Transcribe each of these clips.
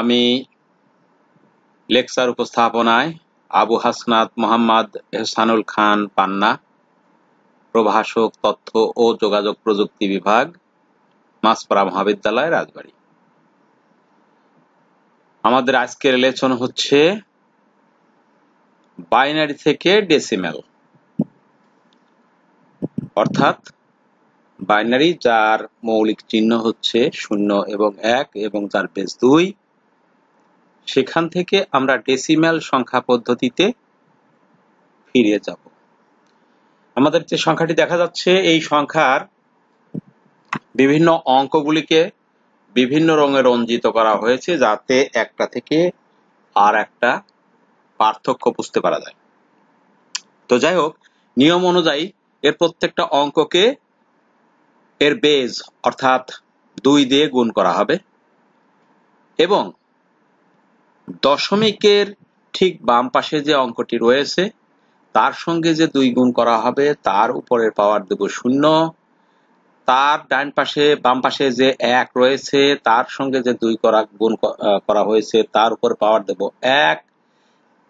আমি লেকচার উপস্থাপনায় আবু হাসনাত মোহাম্মদ এহসানুল খান পান্না প্রভাষক তথ্য ও যোগাযোগ প্রযুক্তি বিভাগ মাসপাড়া মহাবিদ্যালয় রাজবাড়ী আমাদের আজকের লেচন হচ্ছে বাইনারি থেকে ডেসিমেল অর্থাৎ বাইনারি যার মৌলিক চিহ্ন হচ্ছে শূন্য এবং এক এবং তার বেশ দুই সেখান থেকে আমরা ডেসিমাল সংখ্যা পদ্ধতিতে ফিরে যাব আমাদের যে সংখ্যাটি দেখা যাচ্ছে এই সংখ্যার বিভিন্ন অঙ্কগুলিকে বিভিন্ন রঙে রঞ্জিত করা হয়েছে যাতে একটা থেকে আর একটা পার্থক্য বুঝতে পারা যায় তো যাই হোক নিয়ম অনুযায়ী এর প্রত্যেকটা অঙ্ককে এর বেজ অর্থাৎ দুই দিয়ে গুণ করা হবে এবং দশমিকের ঠিক বাম পাশে যে অঙ্কটি রয়েছে তার সঙ্গে যে দুই গুণ করা হবে তার উপরের পাওয়ার দেব শূন্য তার ডান পাশে বাম পাশে যে এক রয়েছে তার সঙ্গে যে দুই করা গুণ করা হয়েছে তার উপর পাওয়ার দেব এক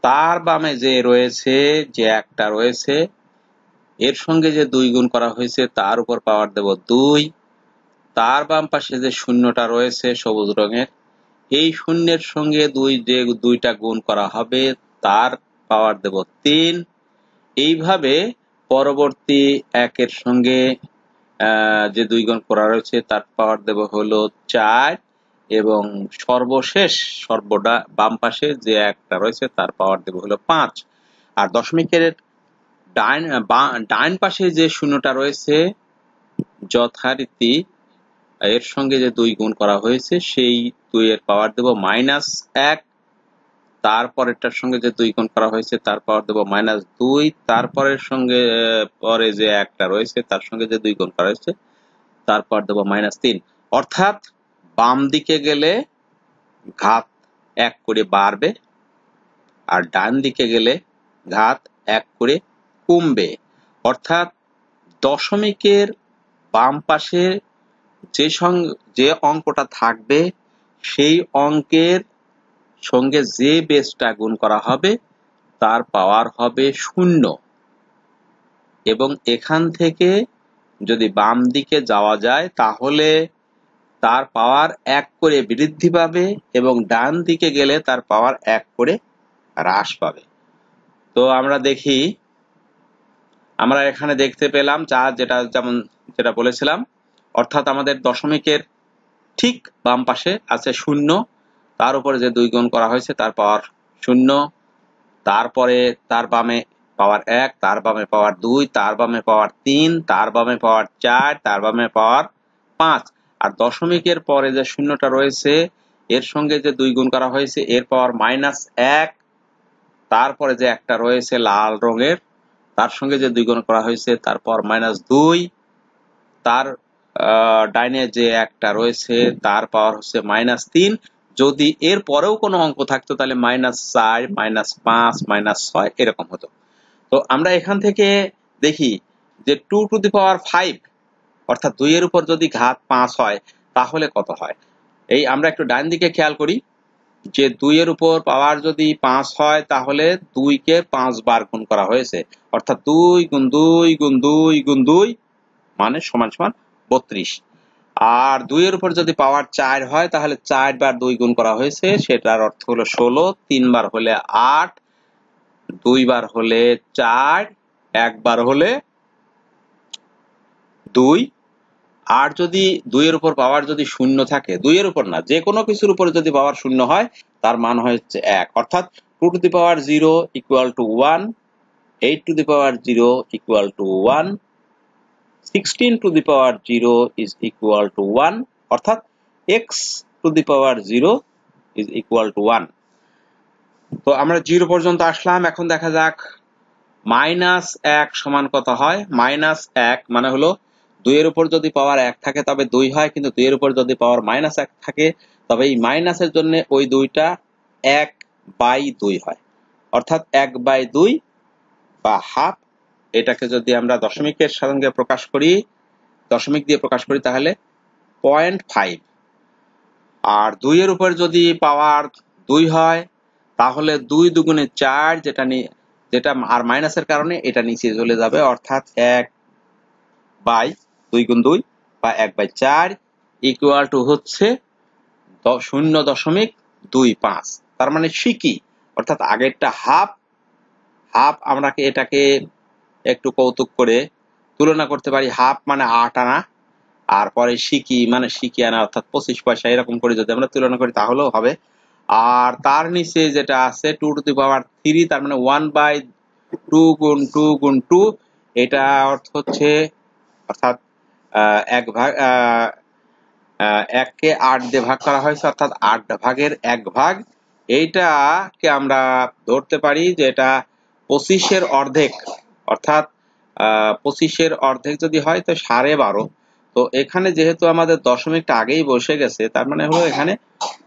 তার বামে যে রয়েছে যে একটা রয়েছে এর সঙ্গে যে দুই গুণ করা হয়েছে তার উপর পাওয়ার দেব দুই তার বাম পাশে যে শূন্যটা রয়েছে সবুজ রঙের এই শূন্যের সঙ্গে দুই যে দুইটা গুণ করা হবে তার পাওয়ার দেব তিন এইভাবে পরবর্তী একের সঙ্গে যে দুই গুণ করা রয়েছে তার পাওয়ার দেব হলো চার এবং সর্বশেষ সর্বডা বাম পাশে যে একটা রয়েছে তার পাওয়ার দেব হলো পাঁচ আর দশমিকের ডাইন ডাইন পাশে যে শূন্যটা রয়েছে যথারীতি এর সঙ্গে যে দুই গুণ করা হয়েছে সেই দুই এর পাওয়ার দেব মাইনাস এক তারপরেরটার সঙ্গে যে দুই গুণ করা হয়েছে তার পাওয়ার দেব মাইনাস দুই তারপরের সঙ্গে পরে যে একটা রয়েছে তার সঙ্গে যে দুই গুণ করা হয়েছে তার পাওয়ার দেব মাইনাস তিন অর্থাৎ বাম দিকে গেলে ঘাত এক করে বাড়বে আর ডান দিকে গেলে ঘাত এক করে কমবে অর্থাৎ দশমিকের বাম পাশে যে যে অঙ্কটা থাকবে সেই অঙ্কের সঙ্গে যে বেসটা গুণ করা হবে তার পাওয়ার হবে শূন্য এবং এখান থেকে যদি বাম দিকে যাওয়া যায় তাহলে তার পাওয়ার এক করে বৃদ্ধি পাবে এবং ডান দিকে গেলে তার পাওয়ার এক করে হ্রাস পাবে তো আমরা দেখি আমরা এখানে দেখতে পেলাম চার যেটা যেমন যেটা বলেছিলাম অর্থাৎ আমাদের দশমিকের ঠিক বাম পাশে আছে শূন্য তার উপরে যে দুই গুণ করা হয়েছে তার পাওয়ার শূন্য তারপরে তার বামে পাওয়ার এক তার বামে পাওয়ার দুই তার বামে পাওয়ার তিন তার বামে পাওয়ার চার তার বামে পাওয়ার পাঁচ আর দশমিকের পরে যে শূন্যটা রয়েছে এর সঙ্গে যে দুই গুণ করা হয়েছে এর পাওয়ার মাইনাস এক তারপরে যে একটা রয়েছে লাল রঙের তার সঙ্গে যে দুই গুণ করা হয়েছে তারপর মাইনাস দুই তার ডাইনে যে একটা রয়েছে তার পাওয়ার হচ্ছে মাইনাস তিন যদি এর পরেও কোনো অঙ্ক থাকতো তাহলে মাইনাস চার মাইনাস পাঁচ মাইনাস ছয় এরকম হতো তো আমরা এখান থেকে দেখি যে two to the power five অর্থাৎ দুইয়ের উপর যদি ঘাত পাঁচ হয় তাহলে কত হয় এই আমরা একটু ডান দিকে খেয়াল করি যে দুইয়ের উপর পাওয়ার যদি পাঁচ হয় তাহলে দুইকে পাঁচ বার গুণ করা হয়েছে অর্থাৎ দুই গুণ দুই গুণ দুই গুণ দুই মানে সমান সমান 32 আর দুইয়ের উপর যদি পাওয়ার চার হয় তাহলে চারবার দুই গুণ করা হয়েছে সেটার অর্থ হলো ষোলো তিনবার হলে আট দুইবার হলে চার একবার হলে দুই আর যদি দুইয়ের উপর পাওয়ার যদি শূন্য থাকে দুইয়ের উপর না যে কোনো কিছুর উপর যদি পাওয়ার শূন্য হয় তার মান হচ্ছে এক অর্থাৎ two to the power zero equal to one eight to the power zero equal to one sixteen to the 0 zero is equal to one অর্থাৎ x to the power zero is equal to one তো আমরা zero পর্যন্ত আসলাম এখন দেখা যাক minus এক সমান কত হয় মাইনাস এক মানে হলো এর উপর যদি পাওয়ার এক থাকে তবে দুই হয় কিন্তু দুইয়ের উপর যদি পাওয়ার মাইনাস এক থাকে তবে এই মাইনাসের জন্য ওই দুইটা এক বাই দুই হয় অর্থাৎ এক বাই দুই বা হাফ এটাকে যদি আমরা দশমিকের সাধনকে প্রকাশ করি দশমিক দিয়ে প্রকাশ করি তাহলে পয়েন্ট ফাইভ আর দুইয়ের উপর যদি পাওয়ার দুই হয় তাহলে দুই দুগুণে চার যেটা নিয়ে যেটা আর মাইনাসের কারণে এটা নিচে চলে যাবে অর্থাৎ এক বাই দুই গুণ দুই বা এক বাই চার ইকুয়াল টু হচ্ছে শূন্য দশমিক দুই পাঁচ তার মানে সিকি অর্থাৎ আগেরটা হাফ হাফ আমরা এটাকে একটু কৌতুক করে তুলনা করতে পারি হাফ মানে আট আনা আর পরে সিকি মানে সিকি আনা অর্থাৎ পঁচিশ পয়সা এরকম করে যদি আমরা তুলনা করি তাহলেও হবে আর তার নিচে যেটা আছে two to the power three তার মানে ওয়ান বাই টু গুণ টু গুণ টু এটা অর্থ হচ্ছে অর্থাৎ এক ভাগ এককে আট দিয়ে ভাগ করা হয়েছে অর্থাৎ আট ভাগের এক ভাগ এইটাকে আমরা ধরতে পারি যে এটা পঁচিশের অর্ধেক অর্থাৎ পঁচিশের অর্ধেক যদি হয় তো সাড়ে বারো তো এখানে যেহেতু আমাদের দশমিকটা আগেই বসে গেছে তার মানে হলো এখানে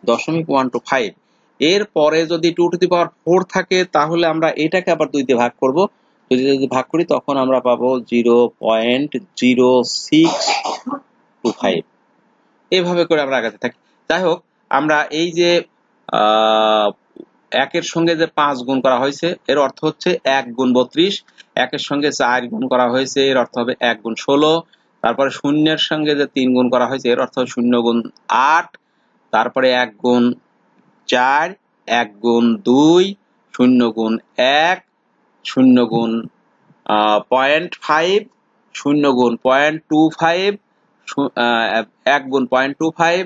দশমিক ওয়ান টু ফাইভ এর পরে যদি two to the power four থাকে তাহলে আমরা এটাকে আবার দুই দিয়ে ভাগ করব দুই যদি ভাগ করি তখন আমরা পাবো zero point zero six two five এভাবে করে আমরা আগাতে থাকি যাই হোক আমরা এই যে একের সঙ্গে যে পাঁচ গুণ করা হয়েছে এর অর্থ হচ্ছে এক গুণ বত্রিশ একের সঙ্গে চার গুণ করা হয়েছে এর অর্থ হবে এক গুণ ষোলো তারপরে শূন্যের সঙ্গে যে তিন গুণ করা হয়েছে এর অর্থ শূন্য গুণ আট তারপরে এক গুণ চার এক গুণ দুই শূন্য গুণ এক শূন্য গুণ পয়েন্ট ফাইভ শূন্য গুণ পয়েন্ট টু ফাইভ এক গুণ পয়েন্ট টু ফাইভ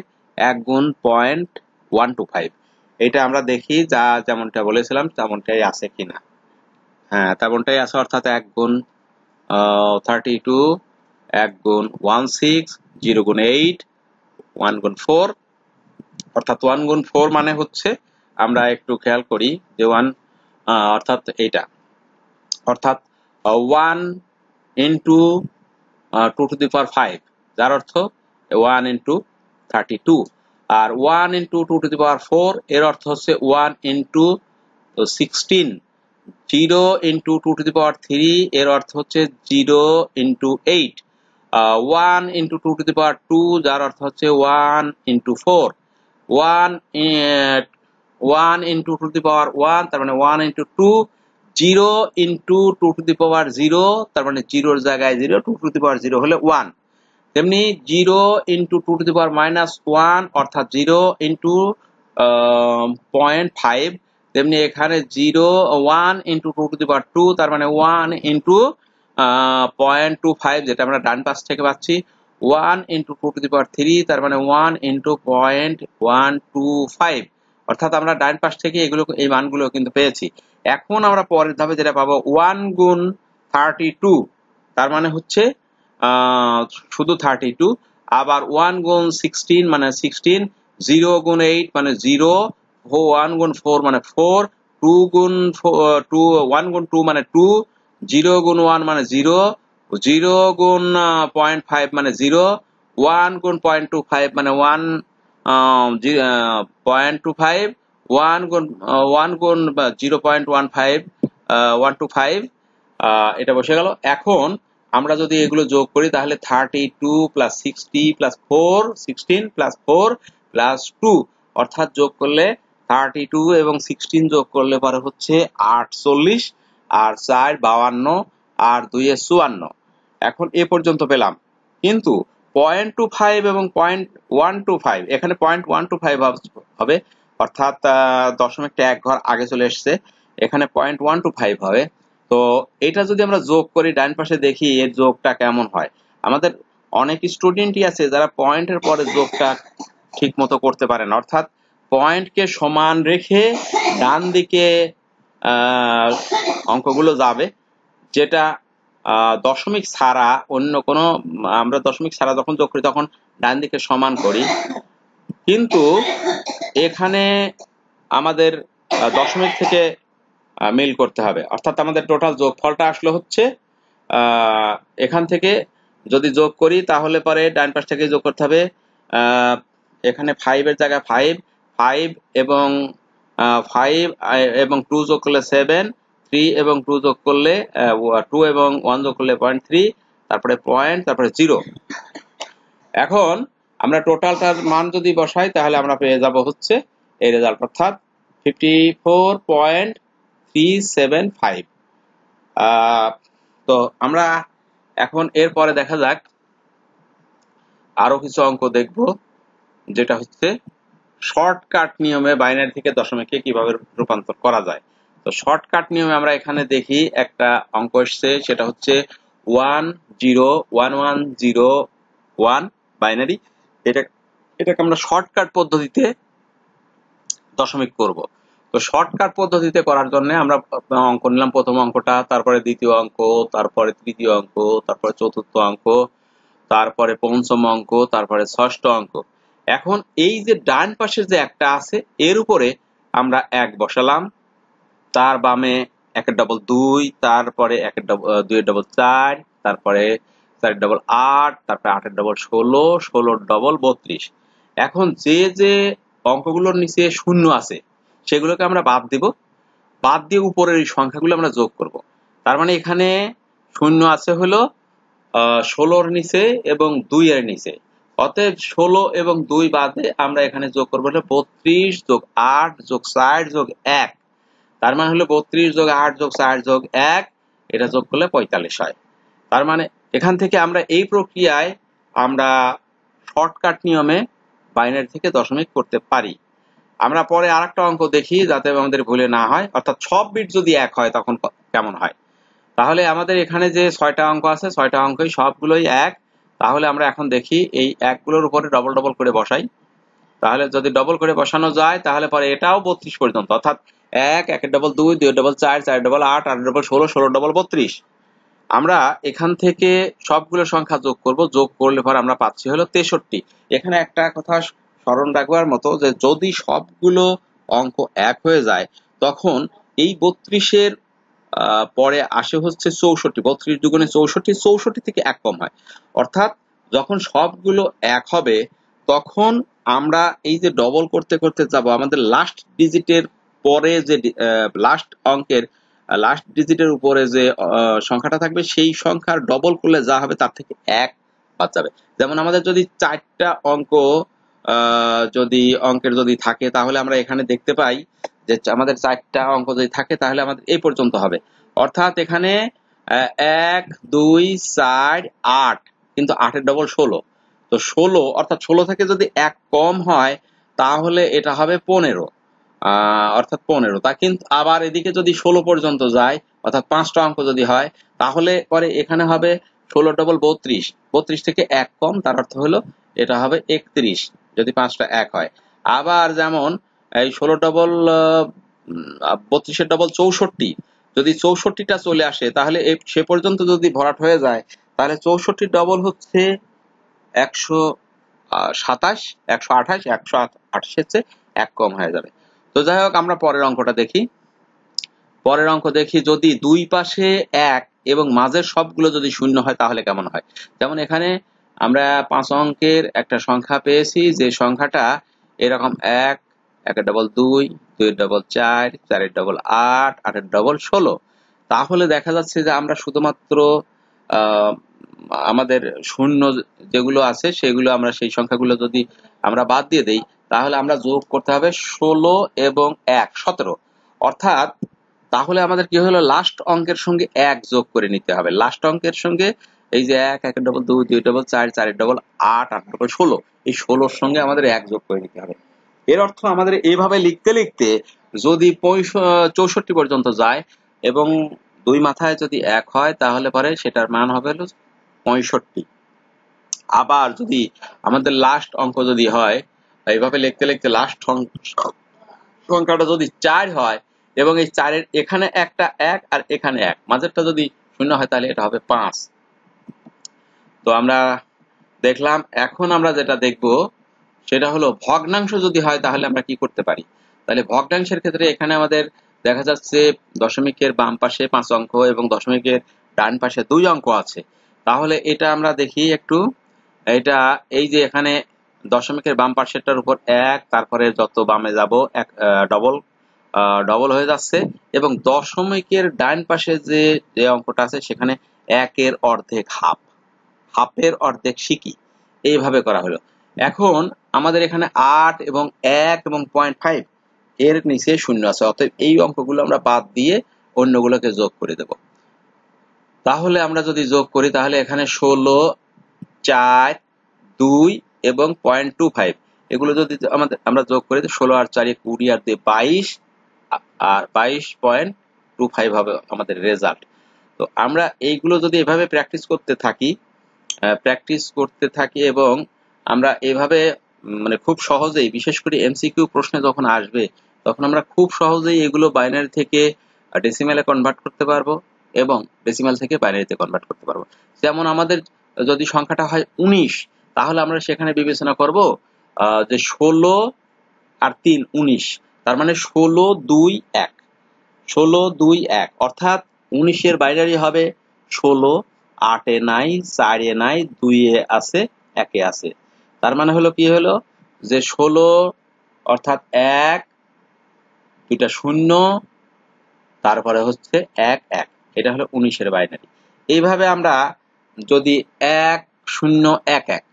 এক গুণ পয়েন্ট ওয়ান টু ফাইভ এটা আমরা দেখি যা যেমনটা বলেছিলাম তেমনটাই আছে কিনা হ্যাঁ তার আছে অর্থাৎ এক গুণ থার্টি টু এক গুণ ওয়ান সিক্স জিরো গুণ এইট ওয়ান গুণ ফোর অর্থাৎ ওয়ান গুণ ফোর মানে হচ্ছে আমরা একটু খেয়াল করি যে ওয়ান অর্থাৎ এইটা অর্থাৎ one into two to the power five যার অর্থ ওয়ান ইন্টু থার্টি টু আর one into two to the power four এর অর্থ হচ্ছে one into sixteen zero into two to the power three এর অর্থ হচ্ছে zero into eight one into two to the power two যার অর্থ হচ্ছে one into four one one into two the power one তার মানে one into two zero into two to the power zero তার মানে জিরোর জায়গায় zero two to the power zero হলে ওয়ান তেমনি zero into two to the power minus one অর্থাৎ zero into point five তেমনি এখানে zero one into two to the power two তার মানে one into point two five যেটা আমরা ডান পাশ থেকে পাচ্ছি one into two to the power three তার মানে one into point one two five অর্থাৎ আমরা ডান পাশ থেকে এগুলো এই মানগুলো কিন্তু পেয়েছি এখন আমরা পরের ধাপে যেটা পাবো ওয়ান গুণ থার্টি টু তার মানে হচ্ছে শুধু থার্টি টু আবার ওয়ান গুণ সিক্সটিন মানে সিক্সটিন জিরো গুণ এইট মানে জিরো হো ওয়ান গুণ ফোর মানে ফোর টু গুণ টু ওয়ান গুণ টু মানে টু জিরো গুণ ওয়ান মানে জিরো জিরো গুণ পয়েন্ট ফাইভ মানে জিরো ওয়ান গুণ পয়েন্ট টু ফাইভ মানে one point two five one গুণ ওয়ান গুণ zero point one five one two five এটা বসে গেল এখন আমরা যদি এগুলো যোগ করি তাহলে thirty two plus sixty plus four sixteen plus four plus two অর্থাৎ যোগ করলে থার্টি টু এবং সিক্সটিন যোগ করলে পরে হচ্ছে আটচল্লিশ আর চার বাউান্ন আর দুইয়ে চুয়ান্ন এখন এ পর্যন্ত পেলাম কিন্তু পয়েন্ট টু ফাইভ এবং পয়েন্ট ওয়ান টু ফাইভ এখানে পয়েন্ট ওয়ান টু ফাইভ হবে অর্থাৎ দশমিকটা এক ঘর আগে চলে এসছে এখানে পয়েন্ট ওয়ান টু ফাইভ হবে তো এটা যদি আমরা যোগ করি ডান পাশে দেখি এর যোগটা কেমন হয় আমাদের অনেক স্টুডেন্টই আছে যারা পয়েন্টের পরে যোগটা ঠিক মতো করতে পারেন অর্থাৎ পয়েন্টকে সমান রেখে ডান দিকে অঙ্কগুলো যাবে যেটা দশমিক ছাড়া অন্য কোনো আমরা দশমিক ছাড়া যখন যোগ করি তখন ডান দিকে সমান করি কিন্তু এখানে আমাদের দশমিক থেকে মিল করতে হবে অর্থাৎ আমাদের টোটাল যোগফলটা আসলে হচ্ছে এখান থেকে যদি যোগ করি তাহলে পরে ডান পাশ থেকে যোগ করতে হবে এখানে ফাইভের জায়গায় ফাইভ ফাইভ এবং ফাইভ uh, uh, এবং টু যোগ করলে সেভেন থ্রি এবং টু যোগ করলে টু uh, এবং ওয়ান যোগ করলে পয়েন্ট থ্রি তারপরে পয়েন্ট তারপরে জিরো এখন আমরা টোটালটার মান যদি বসাই তাহলে আমরা পেয়ে যাব হচ্ছে এই রেজাল্ট অর্থাৎ fifty four point three seven five তো আমরা এখন এরপরে দেখা যাক আরো কিছু অঙ্ক দেখব যেটা হচ্ছে শর্টকাট নিয়মে বাইনারি থেকে দশমিককে কিভাবে রূপান্তর করা যায় তো শর্টকাট নিয়মে আমরা এখানে দেখি একটা অঙ্ক এসছে সেটা হচ্ছে one zero one one zero one binary এটা এটাকে আমরা শর্টকাট পদ্ধতিতে দশমিক করব তো শর্টকাট পদ্ধতিতে করার জন্য আমরা অঙ্ক নিলাম প্রথম অঙ্কটা তারপরে দ্বিতীয় অঙ্ক তারপরে তৃতীয় অঙ্ক তারপরে চতুর্থ অঙ্ক তারপরে পঞ্চম অঙ্ক তারপরে ষষ্ঠ অঙ্ক এখন এই যে ডান পাশের যে একটা আছে এর উপরে আমরা এক বসালাম তার বামে এক ডবল দুই তারপরে এক দুই ডবল চার তারপরে চার ডবল আট তারপরে আটের ডবল ষোলো ষোলোর ডবল বত্রিশ এখন যে যে অঙ্কগুলোর নিচে শূন্য আছে সেগুলোকে আমরা বাদ দিব বাদ দিয়ে উপরের এই সংখ্যাগুলো আমরা যোগ করব তার মানে এখানে শূন্য আছে হলো ষোলোর নিচে এবং দুই এর নিচে অতএব ষোলো এবং দুই বাদে আমরা এখানে যোগ করবো হলে বত্রিশ যোগ আট যোগ ষাট যোগ এক তার মানে হলো বত্রিশ যোগ আট যোগ ষাট যোগ এক এটা যোগ করলে পঁয়তাল্লিশ হয় তার মানে এখান থেকে আমরা এই প্রক্রিয়ায় আমরা শর্টকাট নিয়মে বাইনারি থেকে দশমিক করতে পারি আমরা পরে আর একটা অঙ্ক দেখি যাতে আমাদের ভুলে না হয় অর্থাৎ সব বিট যদি এক হয় তখন কেমন হয় তাহলে আমাদের এখানে যে ছয়টা অঙ্ক আছে ছয়টা অঙ্কই সবগুলোই এক তাহলে আমরা এখন দেখি এই একগুলোর উপরে ডবল ডবল করে বসাই তাহলে যদি ডবল করে বসানো যায় তাহলে পরে এটাও বত্রিশ পর্যন্ত অর্থাৎ এক এক ডবল দুই দুই ডবল চার চার ডবল আট আট ডবল ষোলো ষোলো ডবল বত্রিশ আমরা এখান থেকে সবগুলো সংখ্যা যোগ করব যোগ করলে পর আমরা পাচ্ছি হলো তেষট্টি এখানে একটা কথা স্মরণ রাখবার মতো যে যদি সবগুলো অঙ্ক এক হয়ে যায় তখন এই বত্রিশের পরে আসে হচ্ছে চৌষট্টি বত্রিশ দুগুণে চৌষট্টি চৌষট্টি থেকে এক কম হয় অর্থাৎ যখন সবগুলো এক হবে তখন আমরা এই যে ডবল করতে করতে যাব আমাদের লাস্ট ডিজিটের পরে যে লাস্ট অঙ্কের লাস্ট ডিজিটের উপরে যে সংখ্যাটা থাকবে সেই সংখ্যার ডবল করলে যা হবে তার থেকে এক বাদ যাবে যেমন আমাদের যদি চারটা অঙ্ক যদি অঙ্কের যদি থাকে তাহলে আমরা এখানে দেখতে পাই যে আমাদের চারটা অঙ্ক যদি থাকে তাহলে আমাদের এই পর্যন্ত হবে অর্থাৎ এখানে এক দুই চার আট কিন্তু আটের ডবল ষোলো তো ষোলো অর্থাৎ ষোলো থেকে যদি এক কম হয় তাহলে এটা হবে পনেরো অর্থাৎ পনেরো তা কিন্তু আবার এদিকে যদি ষোলো পর্যন্ত যায় অর্থাৎ পাঁচটা অঙ্ক যদি হয় তাহলে পরে এখানে হবে ষোলো ডবল বত্রিশ বত্রিশ থেকে এক কম তার অর্থ হলো এটা হবে একত্রিশ যদি পাঁচটা এক হয় আবার যেমন এই ষোলো ডবল বত্রিশের ডবল চৌষট্টি যদি চৌষট্টিটা চলে আসে তাহলে সে পর্যন্ত যদি ভরাট হয়ে যায় তাহলে চৌষট্টি ডবল হচ্ছে একশো সাতাশ একশো আঠাশ একশো আঠাশের চেয়ে এক কম হয়ে যাবে তো যাই হোক আমরা পরের অঙ্কটা দেখি পরের অঙ্ক দেখি যদি দুই পাশে এক এবং মাঝের সবগুলো যদি শূন্য হয় তাহলে কেমন হয় যেমন এখানে আমরা পাঁচ অঙ্কের একটা সংখ্যা পেয়েছি যে সংখ্যাটা এরকম এক একের ডবল দুই দুইয়ের ডবল চার চারের ডবল আট আটের ডবল ষোলো তাহলে দেখা যাচ্ছে যে আমরা শুধুমাত্র আমাদের শূন্য যেগুলো আছে সেগুলো আমরা সেই সংখ্যাগুলো যদি আমরা বাদ দিয়ে দেই তাহলে আমরা যোগ করতে হবে ষোলো এবং এক সতেরো অর্থাৎ তাহলে আমাদের কি হলো লাস্ট অঙ্কের সঙ্গে এক যোগ করে নিতে হবে লাস্ট অঙ্কের সঙ্গে এই যে এক এক ডবল দুই দুই ডবল চার চারের ডবল আট আট ডবল ষোলো এই ষোলোর সঙ্গে আমাদের এক যোগ করে নিতে হবে এর অর্থ আমাদের এইভাবে লিখতে লিখতে যদি চৌষট্টি পর্যন্ত যায় এবং দুই মাথায় যদি এক হয় তাহলে পরে সেটার মান হবে হলো পঁয়ষট্টি আবার যদি আমাদের লাস্ট অঙ্ক যদি হয় এইভাবে লিখতে লিখতে লাস্ট সংখ্যাটা যদি চার হয় এবং এই চারের এখানে একটা এক আর এখানে এক মাঝেরটা যদি শূন্য হয় তাহলে এটা হবে পাঁচ তো আমরা দেখলাম এখন আমরা যেটা দেখবো সেটা হলো ভগ্নাংশ যদি হয় তাহলে আমরা কি করতে পারি তাহলে ভগ্নাংশের ক্ষেত্রে এখানে আমাদের দেখা যাচ্ছে দশমিকের বাম পাশে পাঁচ অঙ্ক এবং দশমিকের ডান পাশে দুই অঙ্ক আছে তাহলে এটা আমরা দেখি একটু এটা এই যে এখানে দশমিকের বাম পাশেরটার উপর এক তারপরে যত বামে যাব এক ডবল ডবল হয়ে যাচ্ছে এবং দশমিকের ডান পাশে যে যে অঙ্কটা আছে সেখানে একের অর্ধেক হাফ হাফের অর্ধেক সিকি এইভাবে করা হলো এখন আমাদের এখানে আট এবং এক এবং পয়েন্ট ফাইভ এর নিচে শূন্য আছে অতএব এই অঙ্কগুলো আমরা বাদ দিয়ে অন্যগুলোকে যোগ করে দেব তাহলে আমরা যদি যোগ করি তাহলে এখানে ষোলো চার দুই এবং পয়েন্ট টু ফাইভ এগুলো যদি আমাদের আমরা যোগ করি ষোলো আর চারে কুড়ি আর দিয়ে বাইশ আর বাইশ পয়েন্ট টু ফাইভ হবে আমাদের রেজাল্ট তো আমরা এইগুলো যদি এভাবে প্র্যাকটিস করতে থাকি প্র্যাকটিস করতে থাকি এবং আমরা এভাবে মানে খুব সহজেই বিশেষ করে এমসিকিউ প্রশ্নে যখন আসবে তখন আমরা খুব সহজেই এগুলো বাইনারি থেকে ডেসিমেলে কনভার্ট করতে পারবো এবং ডেসিমাল থেকে বাইনারিতে কনভার্ট করতে পারবো যেমন আমাদের যদি সংখ্যাটা হয় উনিশ তাহলে আমরা সেখানে বিবেচনা করব যে ষোলো আর তিন উনিশ তার মানে ষোলো দুই এক ষোলো দুই এক অর্থাৎ উনিশের বাইনারি হবে ষোলো আটে নাই চারে নাই দুইয়ে আছে একে আছে তার মানে হলো কি হলো যে ষোলো অর্থাৎ এক দুইটা শূন্য তারপরে হচ্ছে এক এক এটা হলো উনিশের বাইনারি এইভাবে আমরা যদি এক শূন্য এক এক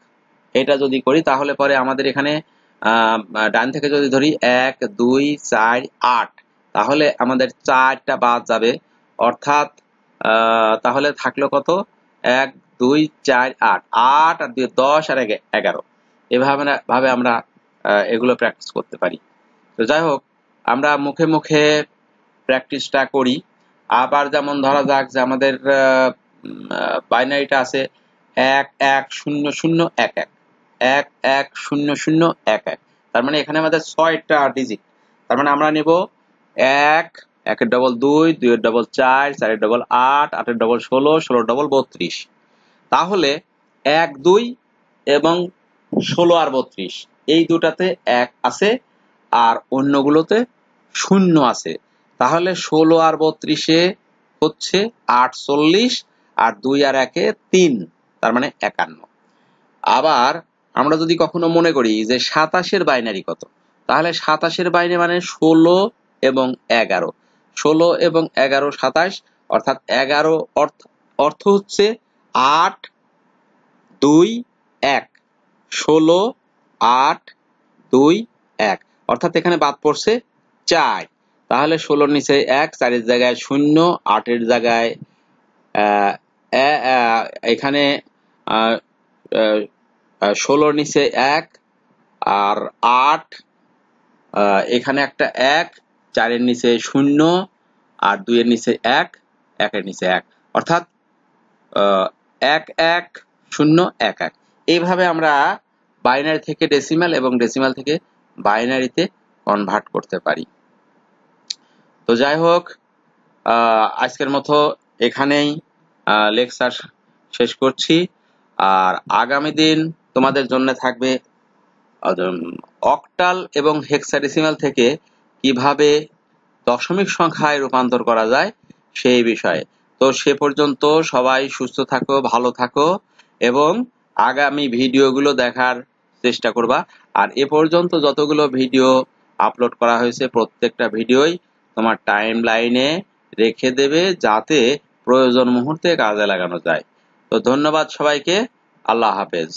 এটা যদি করি তাহলে পরে আমাদের এখানে ডান থেকে যদি ধরি এক দুই চার আট তাহলে আমাদের চারটা বাদ যাবে অর্থাৎ তাহলে থাকলো কত এক দুই চার আট আট আর দুই দশ আর এগারো এভাবে ভাবে আমরা এগুলো প্র্যাকটিস করতে পারি তো যাই হোক আমরা মুখে মুখে প্র্যাকটিসটা করি আবার যেমন ধরা যাক যে আমাদের বাইনারিটা আছে এক এক শূন্য শূন্য এক এক এক এক শূন্য শূন্য এক এক তার মানে এখানে আমাদের ছয়টা ডিজিট তার মানে আমরা নেব এক একের ডবল দুই দুইয়ের ডবল চার চারের ডবল আট আটের ডবল ষোলো ষোলোর ডবল বত্রিশ তাহলে এক দুই এবং ষোলো আর বত্রিশ এই দুটাতে এক আছে আর অন্যগুলোতে শূন্য আছে তাহলে ষোলো আর বত্রিশে হচ্ছে চল্লিশ আর দুই আর একে তিন তার মানে একান্ন আবার আমরা যদি কখনো মনে করি যে সাতাশের বাইনারি কত তাহলে সাতাশের বাইরে মানে ষোলো এবং এগারো ষোলো এবং এগারো সাতাশ অর্থাৎ এগারো অর্থ অর্থ হচ্ছে আট দুই এক ষোলো আট দুই এক অর্থাৎ এখানে বাদ পড়ছে চার তাহলে ষোলোর নিচে এক চারের জায়গায় শূন্য আটের জায়গায় এখানে ষোলোর নিচে এক আর আট এখানে একটা এক চারের নিচে শূন্য আর দুইয়ের নিচে এক একের নিচে এক অর্থাৎ এক এক শূন্য এক এক এইভাবে আমরা বাইনারি থেকে ডেসিমাল এবং ডেসিমাল থেকে বাইনারিতে কনভার্ট করতে পারি তো যাই হোক আজকের মতো এখানেই লেকচার শেষ করছি আর আগামী দিন তোমাদের জন্য থাকবে অকটাল এবং হেক্সাডেসিমাল থেকে কিভাবে দশমিক সংখ্যায় রূপান্তর করা যায় সেই বিষয়ে তো সে পর্যন্ত সবাই সুস্থ থাকো ভালো থাকো এবং আগামী ভিডিওগুলো দেখার চেষ্টা করবা আর এ পর্যন্ত যতগুলো ভিডিও আপলোড করা হয়েছে প্রত্যেকটা ভিডিওই তোমার টাইম লাইনে রেখে দেবে যাতে প্রয়োজন মুহূর্তে কাজে লাগানো যায় তো ধন্যবাদ সবাইকে আল্লাহ হাফেজ